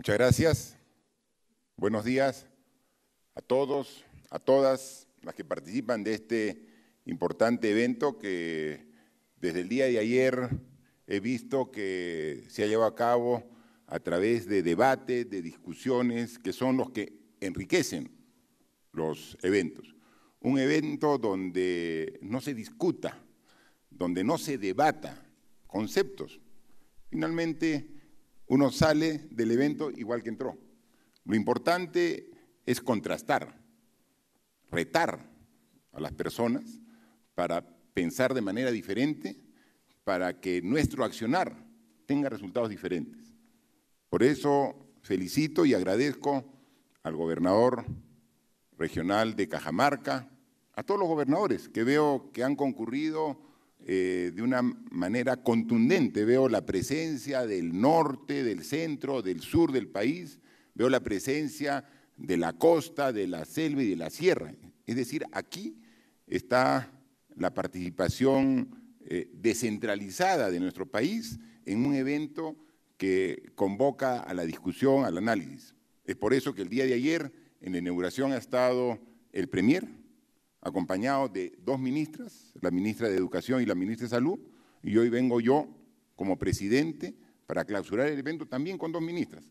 Muchas gracias. Buenos días a todos, a todas las que participan de este importante evento que desde el día de ayer he visto que se ha llevado a cabo a través de debates, de discusiones, que son los que enriquecen los eventos. Un evento donde no se discuta, donde no se debata conceptos. Finalmente, uno sale del evento igual que entró. Lo importante es contrastar, retar a las personas para pensar de manera diferente, para que nuestro accionar tenga resultados diferentes. Por eso felicito y agradezco al gobernador regional de Cajamarca, a todos los gobernadores que veo que han concurrido eh, de una manera contundente. Veo la presencia del norte, del centro, del sur del país, veo la presencia de la costa, de la selva y de la sierra. Es decir, aquí está la participación eh, descentralizada de nuestro país en un evento que convoca a la discusión, al análisis. Es por eso que el día de ayer en la inauguración ha estado el Premier, acompañado de dos ministras, la ministra de Educación y la ministra de Salud, y hoy vengo yo como presidente para clausurar el evento también con dos ministras,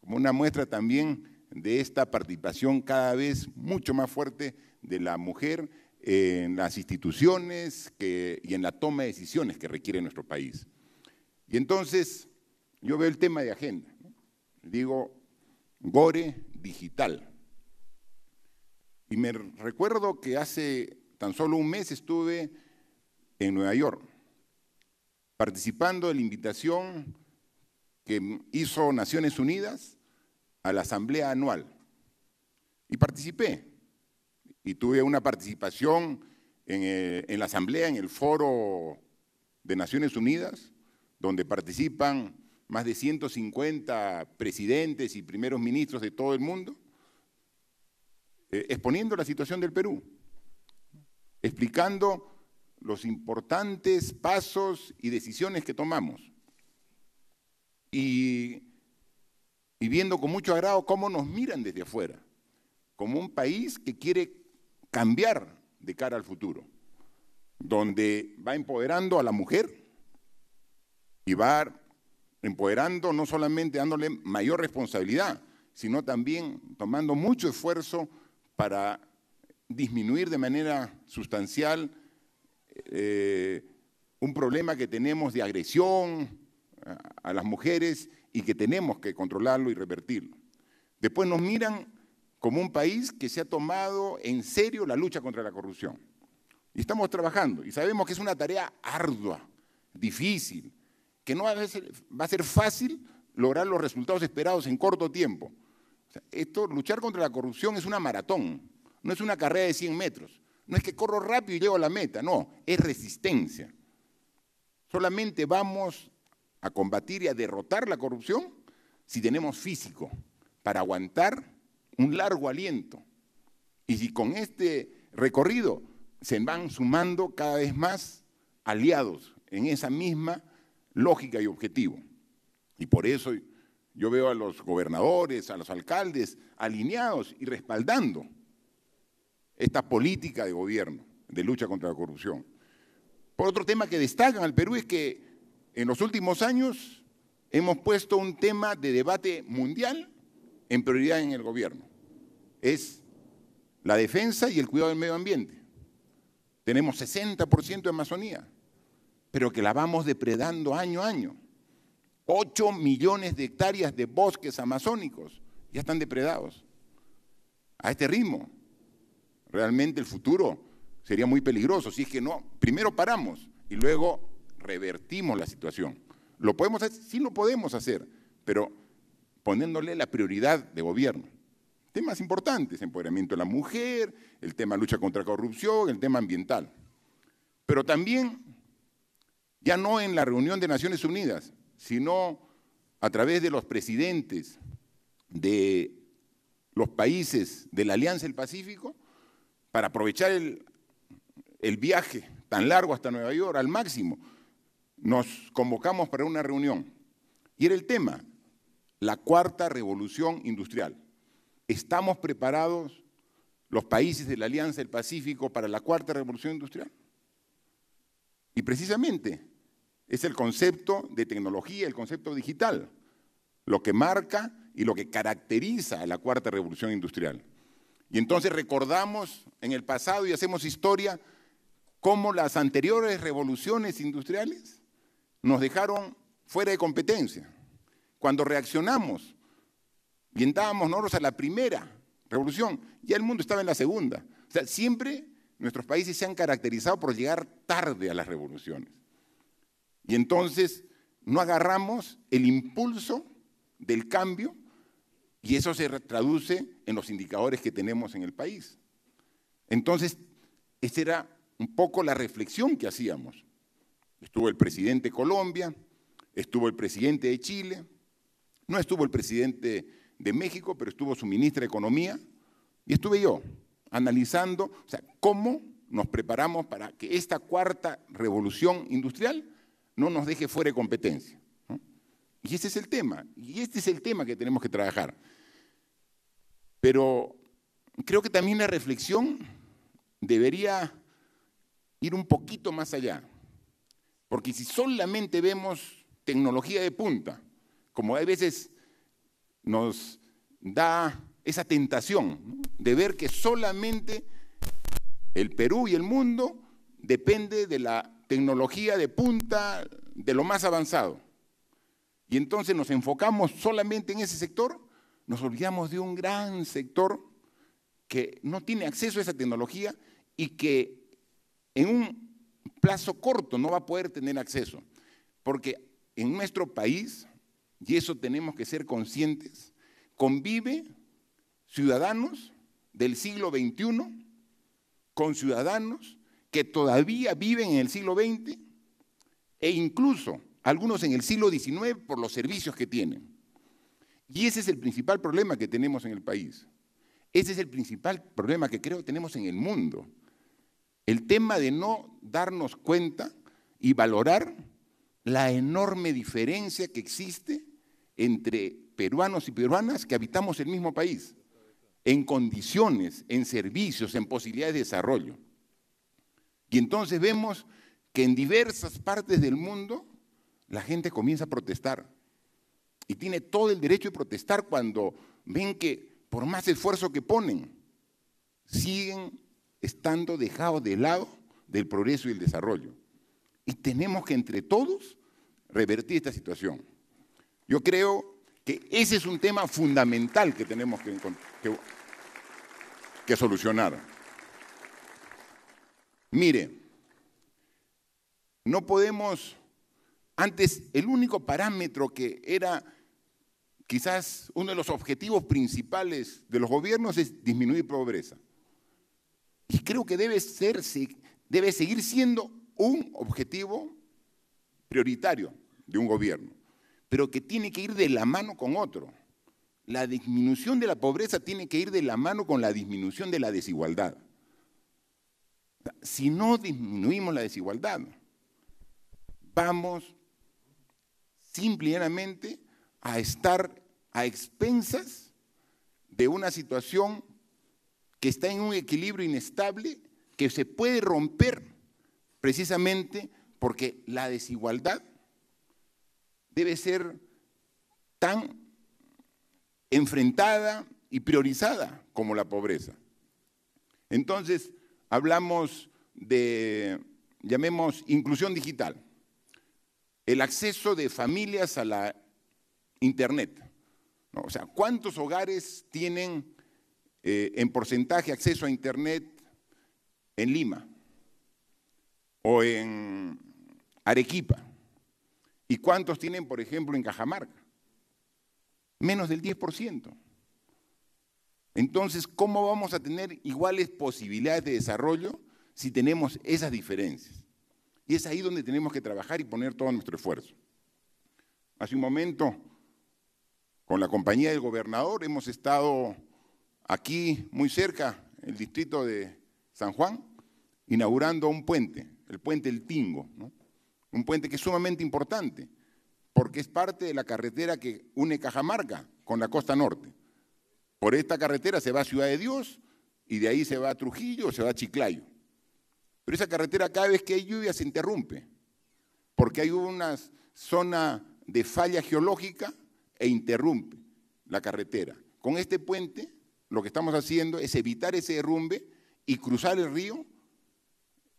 como una muestra también de esta participación cada vez mucho más fuerte de la mujer en las instituciones y en la toma de decisiones que requiere nuestro país. Y entonces yo veo el tema de agenda. Digo, gore digital. Y me recuerdo que hace tan solo un mes estuve en Nueva York, participando de la invitación que hizo Naciones Unidas a la Asamblea Anual. Y participé. Y tuve una participación en, en la Asamblea, en el foro de Naciones Unidas, donde participan más de 150 presidentes y primeros ministros de todo el mundo. Eh, exponiendo la situación del Perú, explicando los importantes pasos y decisiones que tomamos. Y, y, viendo con mucho agrado cómo nos miran desde afuera, como un país que quiere cambiar de cara al futuro, donde va empoderando a la mujer y va empoderando no solamente dándole mayor responsabilidad, sino también tomando mucho esfuerzo para disminuir de manera sustancial eh, un problema que tenemos de agresión a, las mujeres y que tenemos que controlarlo y revertirlo. Después nos miran como un país que se ha tomado en serio la lucha contra la corrupción. Y estamos trabajando y sabemos que es una tarea ardua, difícil, que no va a ser fácil lograr los resultados esperados en corto tiempo, esto, luchar contra la corrupción es una maratón, no es una carrera de 100 metros. No es que corro rápido y llego a la meta, no, es resistencia. Solamente vamos a combatir y a derrotar la corrupción si tenemos físico para aguantar un largo aliento. Y si con este recorrido se van sumando cada vez más aliados en esa misma lógica y objetivo. Y por eso yo veo a los gobernadores, a los alcaldes alineados y respaldando esta política de gobierno de lucha contra la corrupción. Por otro tema que destacan al Perú es que en los últimos años hemos puesto un tema de debate mundial en prioridad en el gobierno. Es la defensa y el cuidado del medio ambiente. Tenemos 60% de Amazonía, pero que la vamos depredando año a año. 8 millones de hectáreas de bosques amazónicos ya están depredados. A este ritmo, realmente el futuro sería muy peligroso si es que no, primero paramos y luego revertimos la situación. Lo podemos hacer, sí lo podemos hacer, pero poniéndole la prioridad de gobierno. Temas importantes, empoderamiento de la mujer, el tema lucha contra la corrupción, el tema ambiental. Pero también, ya no en la reunión de Naciones Unidas, sino a través de los presidentes de los países de la Alianza del Pacífico, para aprovechar el, viaje tan largo hasta Nueva York al máximo, nos convocamos para una reunión. Y era el tema, la cuarta revolución industrial. ¿Estamos preparados los países de la Alianza del Pacífico para la cuarta revolución industrial? Y precisamente es el concepto de tecnología, el concepto digital, lo que marca y lo que caracteriza a la cuarta revolución industrial. Y entonces recordamos en el pasado y hacemos historia cómo las anteriores revoluciones industriales nos dejaron fuera de competencia. Cuando reaccionamos y entrábamos nosotros a la primera revolución, ya el mundo estaba en la segunda. O sea, siempre nuestros países se han caracterizado por llegar tarde a las revoluciones. Y entonces no agarramos el impulso del cambio y eso se traduce en los indicadores que tenemos en el país. Entonces, esta era un poco la reflexión que hacíamos. Estuvo el presidente de Colombia, estuvo el presidente de Chile, no estuvo el presidente de México, pero estuvo su ministra de Economía y estuve yo analizando cómo nos preparamos para que esta cuarta revolución industrial no nos deje fuera de competencia. Y ese es el tema, y este es el tema que tenemos que trabajar. Pero creo que también la reflexión debería ir un poquito más allá, porque si solamente vemos tecnología de punta, como hay veces nos da esa tentación de ver que solamente el Perú y el mundo depende de la tecnología de punta, de lo más avanzado, y entonces nos enfocamos solamente en ese sector, nos olvidamos de un gran sector que no tiene acceso a esa tecnología y que en un plazo corto no va a poder tener acceso. Porque en nuestro país, y eso tenemos que ser conscientes, convive ciudadanos del siglo XXI con ciudadanos que todavía viven en el siglo XX e incluso algunos en el siglo XIX por los servicios que tienen. Y ese es el principal problema que tenemos en el país. Ese es el principal problema que creo que tenemos en el mundo. El tema de no darnos cuenta y valorar la enorme diferencia que existe entre peruanos y peruanas que habitamos el mismo país, en condiciones, en servicios, en posibilidades de desarrollo. Y entonces vemos que en diversas partes del mundo la gente comienza a protestar. Y tiene todo el derecho de protestar cuando ven que por más esfuerzo que ponen, siguen estando dejados de lado del progreso y el desarrollo. Y tenemos que entre todos revertir esta situación. Yo creo que ese es un tema fundamental que tenemos que, que solucionar. Mire, no podemos, antes el único parámetro que era quizás uno de los objetivos principales de los gobiernos es disminuir pobreza. Y creo que debe, debe seguir siendo un objetivo prioritario de un gobierno, pero que tiene que ir de la mano con otro. La disminución de la pobreza tiene que ir de la mano con la disminución de la desigualdad. Si no disminuimos la desigualdad, vamos simplemente a estar a expensas de una situación que está en un equilibrio inestable que se puede romper precisamente porque la desigualdad debe ser tan enfrentada y priorizada como la pobreza. Entonces, hablamos de, llamemos, inclusión digital, el acceso de familias a la Internet. O sea, ¿cuántos hogares tienen eh, en porcentaje acceso a Internet en Lima o en Arequipa? ¿Y cuántos tienen, por ejemplo, en Cajamarca? Menos del 10%. Entonces, ¿cómo vamos a tener iguales posibilidades de desarrollo si tenemos esas diferencias? Y es ahí donde tenemos que trabajar y poner todo nuestro esfuerzo. Hace un momento, con la compañía del gobernador, hemos estado aquí muy cerca, en el distrito de San Juan, inaugurando un puente, el puente El Tingo, un puente que es sumamente importante, porque es parte de la carretera que une Cajamarca con la costa norte. Por esta carretera se va a Ciudad de Dios y de ahí se va a Trujillo o se va a Chiclayo. Pero esa carretera cada vez que hay lluvia se interrumpe, porque hay una zona de falla geológica e interrumpe la carretera. Con este puente lo que estamos haciendo es evitar ese derrumbe y cruzar el río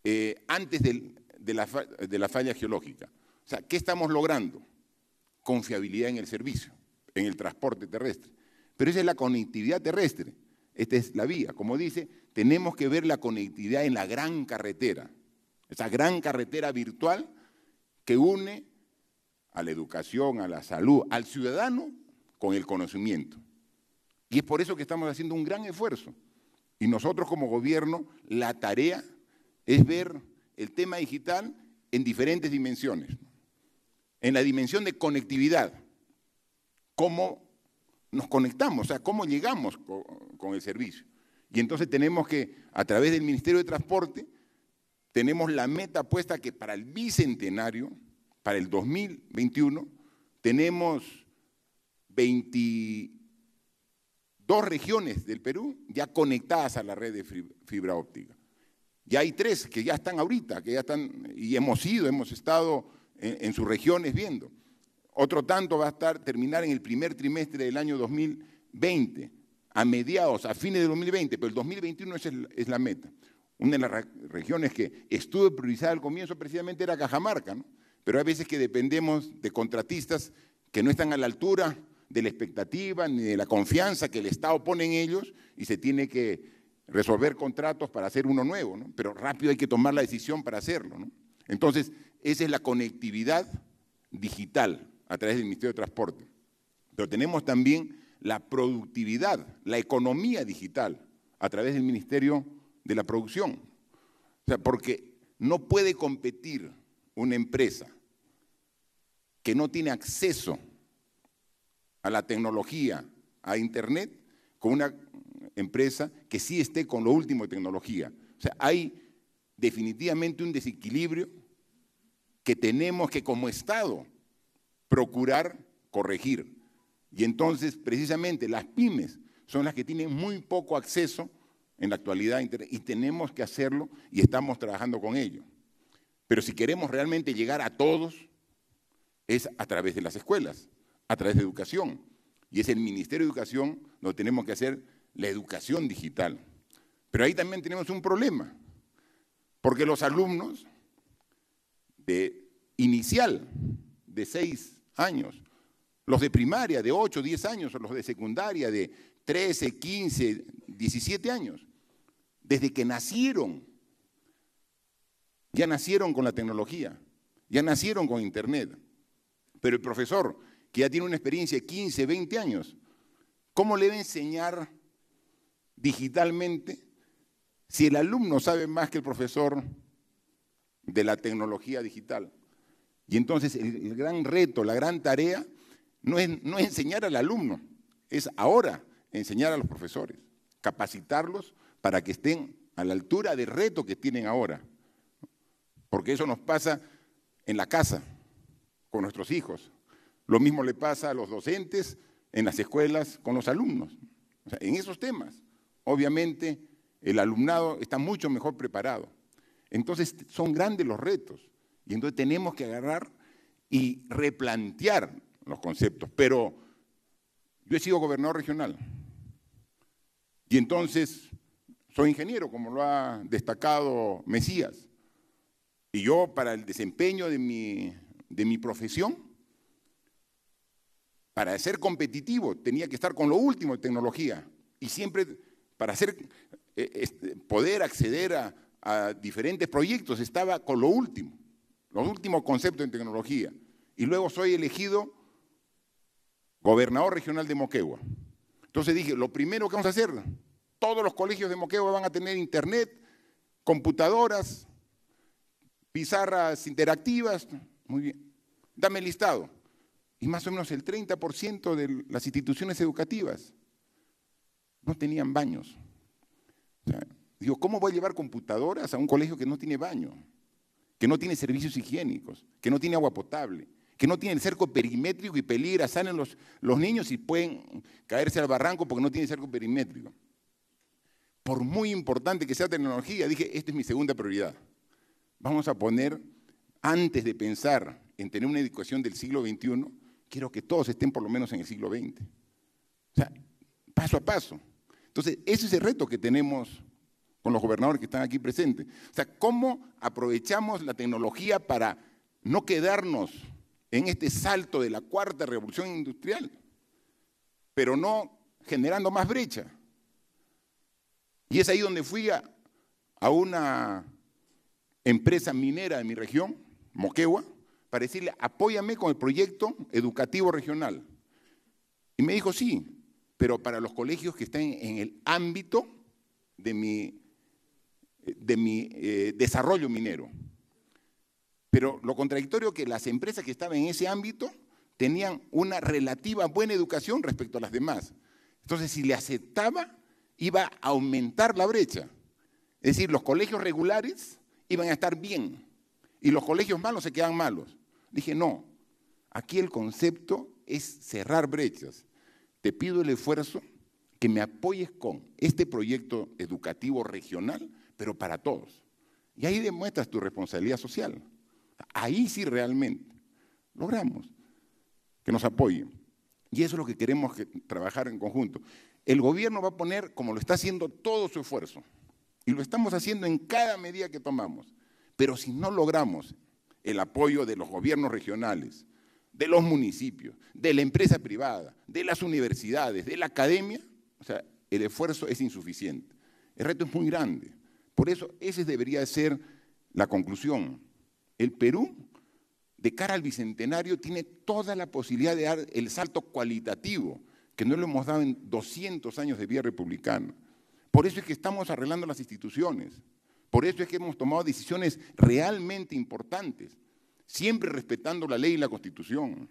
eh, antes de, la, de la falla geológica. O sea, ¿qué estamos logrando? Confiabilidad en el servicio, en el transporte terrestre. Pero esa es la conectividad terrestre. Esta es la vía. Como dice, tenemos que ver la conectividad en la gran carretera. Esa gran carretera virtual que une a la educación, a la salud, al ciudadano con el conocimiento. Y es por eso que estamos haciendo un gran esfuerzo. Y nosotros como gobierno, la tarea es ver el tema digital en diferentes dimensiones. En la dimensión de conectividad, cómo nos conectamos, o sea, cómo llegamos con, el servicio. Y entonces tenemos que, a través del Ministerio de Transporte, tenemos la meta puesta que para el bicentenario, para el 2021, tenemos 22 regiones del Perú ya conectadas a la red de fibra óptica. Ya hay tres que ya están ahorita, que ya están, y hemos ido, hemos estado en sus regiones viendo. Otro tanto va a estar terminar en el primer trimestre del año 2020, a mediados, a fines de 2020, pero el 2021 es la meta. Una de las regiones que estuvo priorizada al comienzo precisamente era Cajamarca, ¿no? pero hay veces que dependemos de contratistas que no están a la altura de la expectativa ni de la confianza que el Estado pone en ellos y se tiene que resolver contratos para hacer uno nuevo, pero rápido hay que tomar la decisión para hacerlo. ¿no? Entonces, esa es la conectividad digital a través del Ministerio de Transporte. Pero tenemos también la productividad, la economía digital a través del Ministerio de la Producción. O sea, porque no puede competir una empresa que no tiene acceso a la tecnología, a Internet, con una empresa que sí esté con lo último de tecnología. O sea, hay definitivamente un desequilibrio que tenemos que como Estado procurar corregir. Y entonces, precisamente, las pymes son las que tienen muy poco acceso en la actualidad y tenemos que hacerlo y estamos trabajando con ello. Pero si queremos realmente llegar a todos, es a través de las escuelas, a través de educación. Y es el Ministerio de Educación donde tenemos que hacer la educación digital. Pero ahí también tenemos un problema, porque los alumnos de inicial, de seis años. Los de primaria de 8, 10 años, o los de secundaria de 13, 15, 17 años. Desde que nacieron, ya nacieron con la tecnología, ya nacieron con Internet. Pero el profesor, que ya tiene una experiencia de 15, 20 años, ¿cómo le va a enseñar digitalmente si el alumno sabe más que el profesor de la tecnología digital? Y entonces el, gran reto, la gran tarea, no es, enseñar al alumno, es ahora enseñar a los profesores, capacitarlos para que estén a la altura del reto que tienen ahora. Porque eso nos pasa en la casa, con nuestros hijos. Lo mismo le pasa a los docentes en las escuelas con los alumnos. en esos temas, obviamente, el alumnado está mucho mejor preparado. Entonces, son grandes los retos. Y entonces tenemos que agarrar y replantear los conceptos. Pero yo he sido gobernador regional. Y entonces soy ingeniero, como lo ha destacado Mesías. Y yo para el desempeño de mi, profesión, para ser competitivo, tenía que estar con lo último de tecnología. Y siempre para hacer, eh, este, poder acceder a diferentes proyectos, estaba con lo último los últimos conceptos en tecnología. Y luego soy elegido gobernador regional de Moquegua. Entonces dije, lo primero que vamos a hacer, todos los colegios de Moquegua van a tener internet, computadoras, pizarras interactivas. Muy bien, dame el listado. Y más o menos el 30% de las instituciones educativas no tenían baños. digo, ¿cómo voy a llevar computadoras a un colegio que no tiene baño? que no tiene servicios higiénicos, que no tiene agua potable, que no tiene el cerco perimétrico y peligra, salen los, los niños y pueden caerse al barranco porque no tiene cerco perimétrico. Por muy importante que sea tecnología, dije, esta es mi segunda prioridad. Vamos a poner, antes de pensar en tener una educación del siglo XXI, quiero que todos estén por lo menos en el siglo XX. O sea, paso a paso. Entonces, ese es el reto que tenemos con los gobernadores que están aquí presentes. O sea, ¿cómo aprovechamos la tecnología para no quedarnos en este salto de la cuarta revolución industrial, pero no generando más brecha? Y es ahí donde fui a, una empresa minera de mi región, Moquegua, para decirle, apóyame con el proyecto educativo regional. Y me dijo, sí, pero para los colegios que están en el ámbito de mi de mi eh, desarrollo minero. Pero lo contradictorio es que las empresas que estaban en ese ámbito tenían una relativa buena educación respecto a las demás. Entonces, si le aceptaba, iba a aumentar la brecha. Es decir, los colegios regulares iban a estar bien y los colegios malos se quedan malos. Dije, no, aquí el concepto es cerrar brechas. Te pido el esfuerzo que me apoyes con este proyecto educativo regional pero para todos. Y ahí demuestras tu responsabilidad social. Ahí sí realmente logramos que nos apoyen. Y eso es lo que queremos trabajar en conjunto. El gobierno va a poner, como lo está haciendo, todo su esfuerzo. Y lo estamos haciendo en cada medida que tomamos. Pero si no logramos el apoyo de los gobiernos regionales, de los municipios, de la empresa privada, de las universidades, de la academia, o sea, el esfuerzo es insuficiente. El reto es muy grande. Por eso, esa debería ser la conclusión. El Perú, de cara al Bicentenario, tiene toda la posibilidad de dar el salto cualitativo, que no lo hemos dado en 200 años de vía republicana. Por eso es que estamos arreglando las instituciones. Por eso es que hemos tomado decisiones realmente importantes, siempre respetando la ley y la constitución.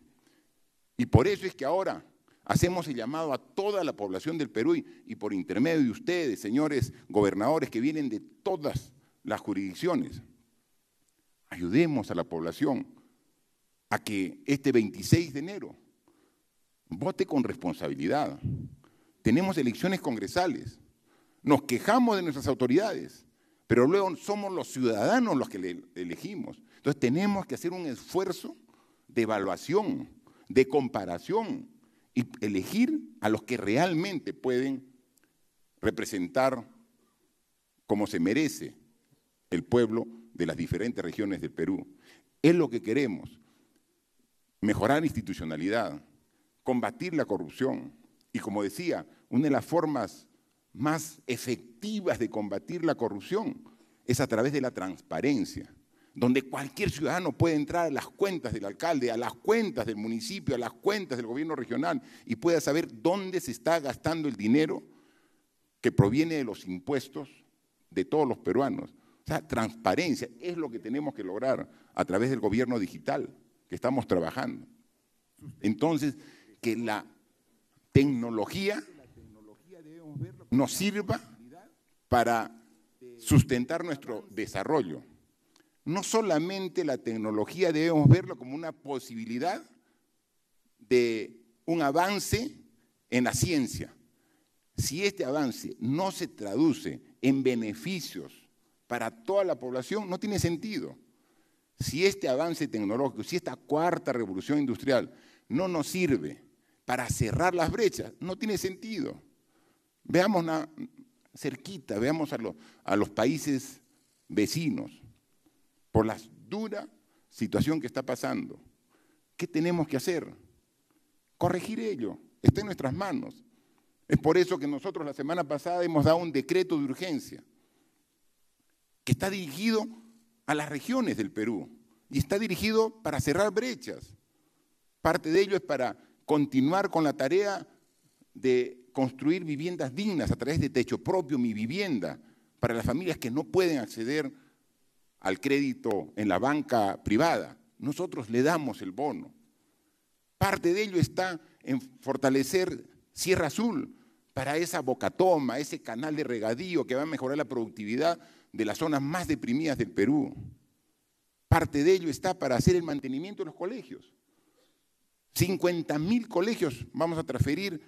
Y por eso es que ahora Hacemos el llamado a toda la población del Perú y, por intermedio de ustedes, señores gobernadores que vienen de todas las jurisdicciones, ayudemos a la población a que este 26 de enero vote con responsabilidad. Tenemos elecciones congresales, nos quejamos de nuestras autoridades, pero luego somos los ciudadanos los que le elegimos. Entonces tenemos que hacer un esfuerzo de evaluación, de comparación y elegir a los que realmente pueden representar como se merece el pueblo de las diferentes regiones del Perú. Es lo que queremos, mejorar la institucionalidad, combatir la corrupción y, como decía, una de las formas más efectivas de combatir la corrupción es a través de la transparencia donde cualquier ciudadano puede entrar a las cuentas del alcalde, a las cuentas del municipio, a las cuentas del gobierno regional y pueda saber dónde se está gastando el dinero que proviene de los impuestos de todos los peruanos. O sea, transparencia es lo que tenemos que lograr a través del gobierno digital que estamos trabajando. Entonces, que la tecnología nos sirva para sustentar nuestro desarrollo no solamente la tecnología debemos verlo como una posibilidad de un avance en la ciencia. Si este avance no se traduce en beneficios para toda la población, no tiene sentido. Si este avance tecnológico, si esta cuarta revolución industrial no nos sirve para cerrar las brechas, no tiene sentido. Veamos cerquita, veamos a, a los países vecinos por la dura situación que está pasando. ¿Qué tenemos que hacer? Corregir ello. Está en nuestras manos. Es por eso que nosotros la semana pasada hemos dado un decreto de urgencia que está dirigido a las regiones del Perú y está dirigido para cerrar brechas. Parte de ello es para continuar con la tarea de construir viviendas dignas a través de techo propio, mi vivienda, para las familias que no pueden acceder al crédito en la banca privada. Nosotros le damos el bono. Parte de ello está en fortalecer Sierra Azul para esa bocatoma, ese canal de regadío que va a mejorar la productividad de las zonas más deprimidas del Perú. Parte de ello está para hacer el mantenimiento de los colegios. 50 mil colegios vamos a transferir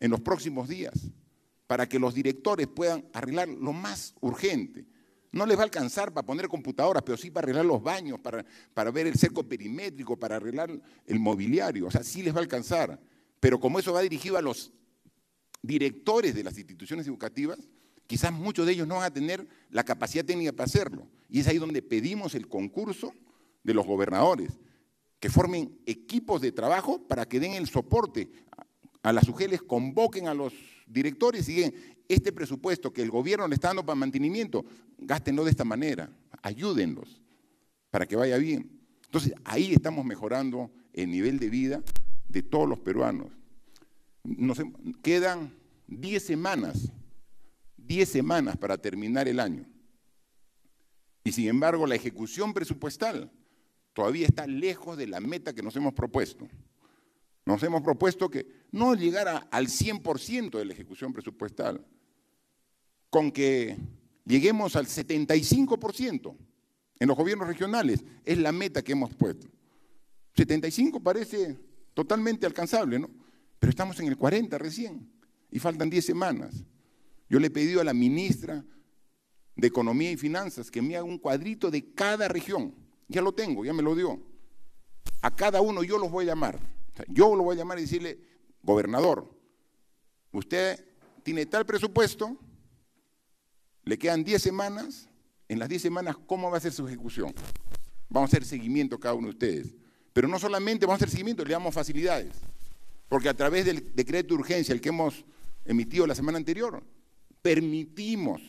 en los próximos días para que los directores puedan arreglar lo más urgente. No les va a alcanzar para poner computadoras, pero sí para arreglar los baños, para, para ver el cerco perimétrico, para arreglar el mobiliario. O sea, sí les va a alcanzar. Pero como eso va dirigido a los directores de las instituciones educativas, quizás muchos de ellos no van a tener la capacidad técnica para hacerlo. Y es ahí donde pedimos el concurso de los gobernadores, que formen equipos de trabajo para que den el soporte a las UGELES, convoquen a los directores y este presupuesto que el gobierno le está dando para mantenimiento, gástenlo de esta manera, ayúdenlos para que vaya bien. Entonces, ahí estamos mejorando el nivel de vida de todos los peruanos. Nos quedan 10 semanas, 10 semanas para terminar el año. Y sin embargo, la ejecución presupuestal todavía está lejos de la meta que nos hemos propuesto. Nos hemos propuesto que no llegara al 100% de la ejecución presupuestal, con que lleguemos al 75% en los gobiernos regionales. Es la meta que hemos puesto. 75 parece totalmente alcanzable, ¿no? Pero estamos en el 40 recién y faltan 10 semanas. Yo le he pedido a la ministra de Economía y Finanzas que me haga un cuadrito de cada región. Ya lo tengo, ya me lo dio. A cada uno yo los voy a llamar. yo lo voy a llamar y decirle, gobernador, usted tiene tal presupuesto, le quedan 10 semanas. En las 10 semanas, ¿cómo va a ser su ejecución? Vamos a hacer seguimiento cada uno de ustedes. Pero no solamente vamos a hacer seguimiento, le damos facilidades. Porque a través del decreto de urgencia, el que hemos emitido la semana anterior, permitimos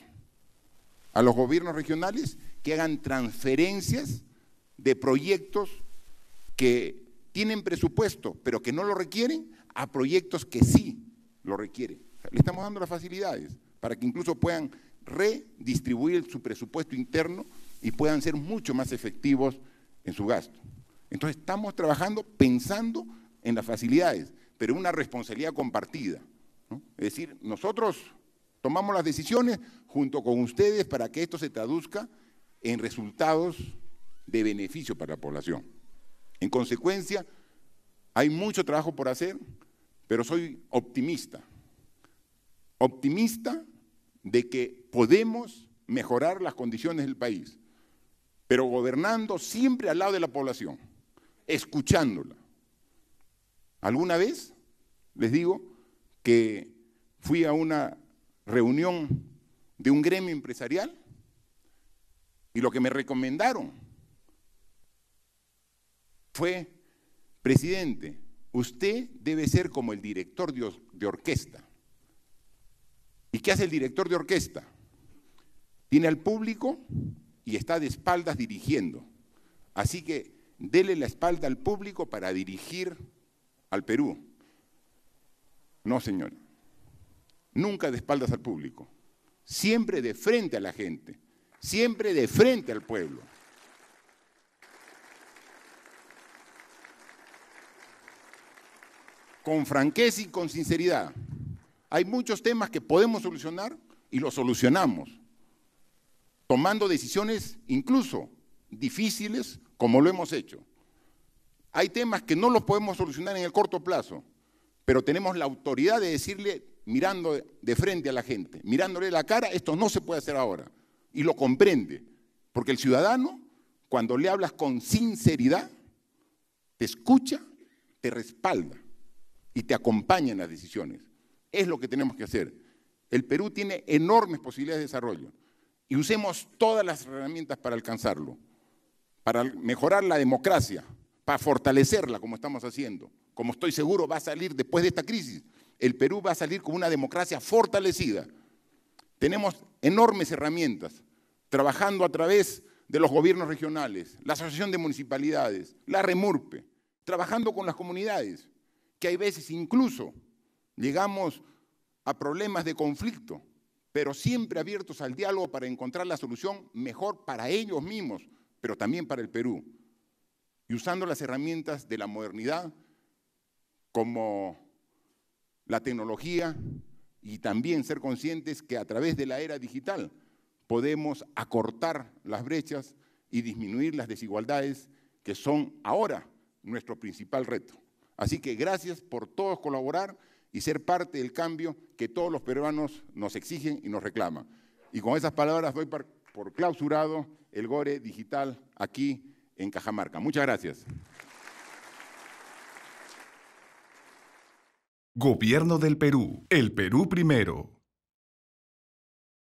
a los gobiernos regionales que hagan transferencias de proyectos que tienen presupuesto, pero que no lo requieren, a proyectos que sí lo requieren. le estamos dando las facilidades para que incluso puedan redistribuir su presupuesto interno y puedan ser mucho más efectivos en su gasto. Entonces estamos trabajando pensando en las facilidades, pero una responsabilidad compartida. Es decir, nosotros tomamos las decisiones junto con ustedes para que esto se traduzca en resultados de beneficio para la población. En consecuencia, hay mucho trabajo por hacer, pero soy optimista. Optimista de que podemos mejorar las condiciones del país, pero gobernando siempre al lado de la población, escuchándola. Alguna vez, les digo, que fui a una reunión de un gremio empresarial y lo que me recomendaron fue, presidente, usted debe ser como el director de, orquesta. ¿Y qué hace el director de orquesta? Tiene al público y está de espaldas dirigiendo. Así que dele la espalda al público para dirigir al Perú. No, señor. Nunca de espaldas al público. Siempre de frente a la gente. Siempre de frente al pueblo. Con franqueza y con sinceridad. Hay muchos temas que podemos solucionar y los solucionamos tomando decisiones incluso difíciles, como lo hemos hecho. Hay temas que no los podemos solucionar en el corto plazo, pero tenemos la autoridad de decirle, mirando de frente a la gente, mirándole la cara, esto no se puede hacer ahora. Y lo comprende, porque el ciudadano, cuando le hablas con sinceridad, te escucha, te respalda y te acompaña en las decisiones. Es lo que tenemos que hacer. El Perú tiene enormes posibilidades de desarrollo y usemos todas las herramientas para alcanzarlo, para mejorar la democracia, para fortalecerla como estamos haciendo. Como estoy seguro va a salir después de esta crisis, el Perú va a salir con una democracia fortalecida. Tenemos enormes herramientas trabajando a través de los gobiernos regionales, la Asociación de Municipalidades, la Remurpe, trabajando con las comunidades, que hay veces incluso llegamos a problemas de conflicto pero siempre abiertos al diálogo para encontrar la solución mejor para ellos mismos, pero también para el Perú, y usando las herramientas de la modernidad como la tecnología y también ser conscientes que a través de la era digital podemos acortar las brechas y disminuir las desigualdades que son ahora nuestro principal reto. Así que gracias por todos colaborar y ser parte del cambio que todos los peruanos nos exigen y nos reclaman. Y con esas palabras doy por clausurado el Gore Digital aquí en Cajamarca. Muchas gracias. Gobierno del Perú. El Perú primero.